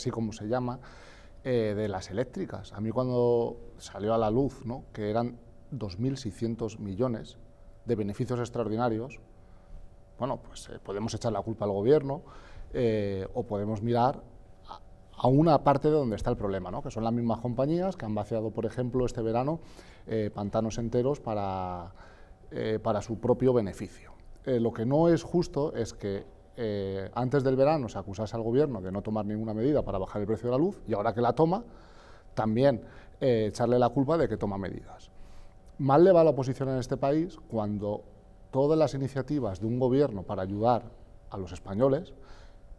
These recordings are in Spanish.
así como se llama, eh, de las eléctricas. A mí cuando salió a la luz, ¿no? que eran 2.600 millones de beneficios extraordinarios, bueno, pues eh, podemos echar la culpa al gobierno eh, o podemos mirar a, una parte de donde está el problema, ¿no? que son las mismas compañías que han vaciado, por ejemplo, este verano pantanos enteros para, para su propio beneficio. lo que no es justo es que eh, antes del verano se acusase al gobierno de no tomar ninguna medida para bajar el precio de la luz y ahora que la toma, también eh, echarle la culpa de que toma medidas. Mal le va a la oposición en este país cuando todas las iniciativas de un gobierno para ayudar a los españoles,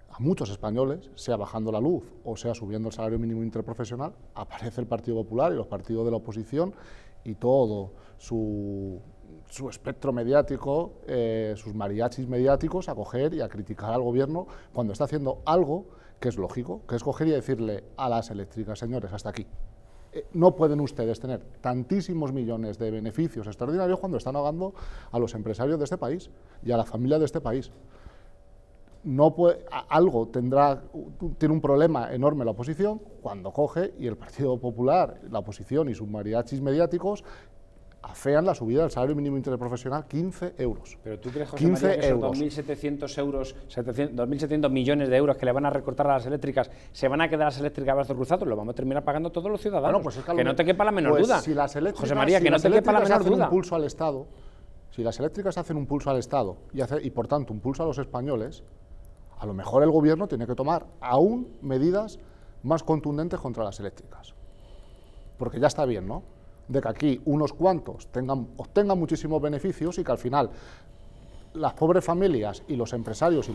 a muchos españoles, sea bajando la luz o sea subiendo el salario mínimo interprofesional, aparece el Partido Popular y los partidos de la oposición y todo su su espectro mediático, eh, sus mariachis mediáticos, a coger y a criticar al gobierno cuando está haciendo algo que es lógico, que es coger y decirle a las eléctricas, señores, hasta aquí. Eh, no pueden ustedes tener tantísimos millones de beneficios extraordinarios cuando están ahogando a los empresarios de este país y a la familia de este país. No puede, algo tendrá, tiene un problema enorme la oposición cuando coge y el Partido Popular, la oposición y sus mariachis mediáticos afean la subida del salario mínimo interprofesional 15 euros. Pero tú crees, 15 que euros. 2.700 euros, 2.700 millones de euros que le van a recortar a las eléctricas, se van a quedar las eléctricas a brazos cruzados, lo vamos a terminar pagando todos los ciudadanos. Pues que, no te quepa la menor pues duda. José María, que no te quepa la menor duda. Un pulso al Estado, si las eléctricas hacen un pulso al Estado y, y por tanto un pulso a los españoles, a lo mejor el gobierno tiene que tomar aún medidas más contundentes contra las eléctricas. Porque ya está bien, ¿no? de que aquí unos cuantos tengan, obtengan muchísimos beneficios y que al final las pobres familias y los empresarios